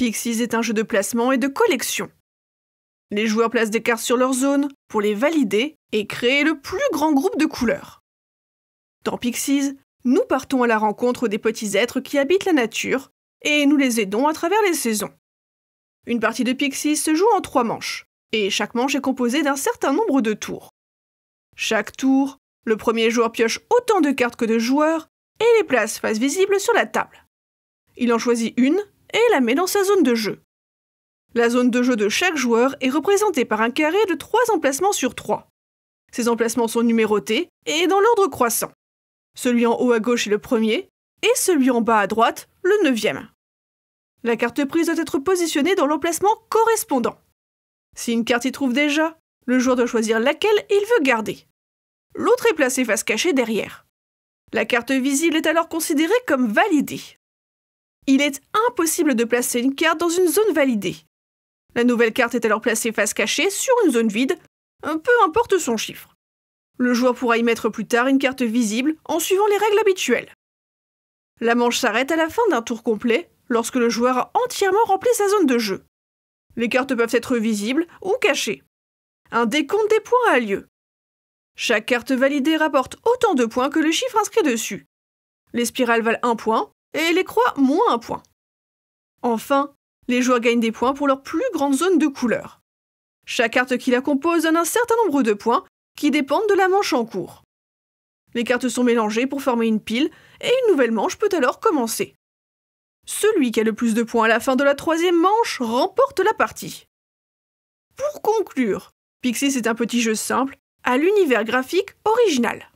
Pixies est un jeu de placement et de collection. Les joueurs placent des cartes sur leur zone pour les valider et créer le plus grand groupe de couleurs. Dans Pixies, nous partons à la rencontre des petits êtres qui habitent la nature et nous les aidons à travers les saisons. Une partie de Pixies se joue en trois manches, et chaque manche est composée d'un certain nombre de tours. Chaque tour, le premier joueur pioche autant de cartes que de joueurs et les place face visible sur la table. Il en choisit une et la met dans sa zone de jeu. La zone de jeu de chaque joueur est représentée par un carré de 3 emplacements sur 3. Ces emplacements sont numérotés et dans l'ordre croissant. Celui en haut à gauche est le premier et celui en bas à droite le neuvième. La carte prise doit être positionnée dans l'emplacement correspondant. Si une carte y trouve déjà, le joueur doit choisir laquelle il veut garder. L'autre est placée face cachée derrière. La carte visible est alors considérée comme validée il est impossible de placer une carte dans une zone validée. La nouvelle carte est alors placée face cachée sur une zone vide, peu importe son chiffre. Le joueur pourra y mettre plus tard une carte visible en suivant les règles habituelles. La manche s'arrête à la fin d'un tour complet lorsque le joueur a entièrement rempli sa zone de jeu. Les cartes peuvent être visibles ou cachées. Un décompte des points a lieu. Chaque carte validée rapporte autant de points que le chiffre inscrit dessus. Les spirales valent 1 point, et les croix moins un point. Enfin, les joueurs gagnent des points pour leur plus grande zone de couleur. Chaque carte qui la compose donne un certain nombre de points qui dépendent de la manche en cours. Les cartes sont mélangées pour former une pile et une nouvelle manche peut alors commencer. Celui qui a le plus de points à la fin de la troisième manche remporte la partie. Pour conclure, Pixis est un petit jeu simple à l'univers graphique original.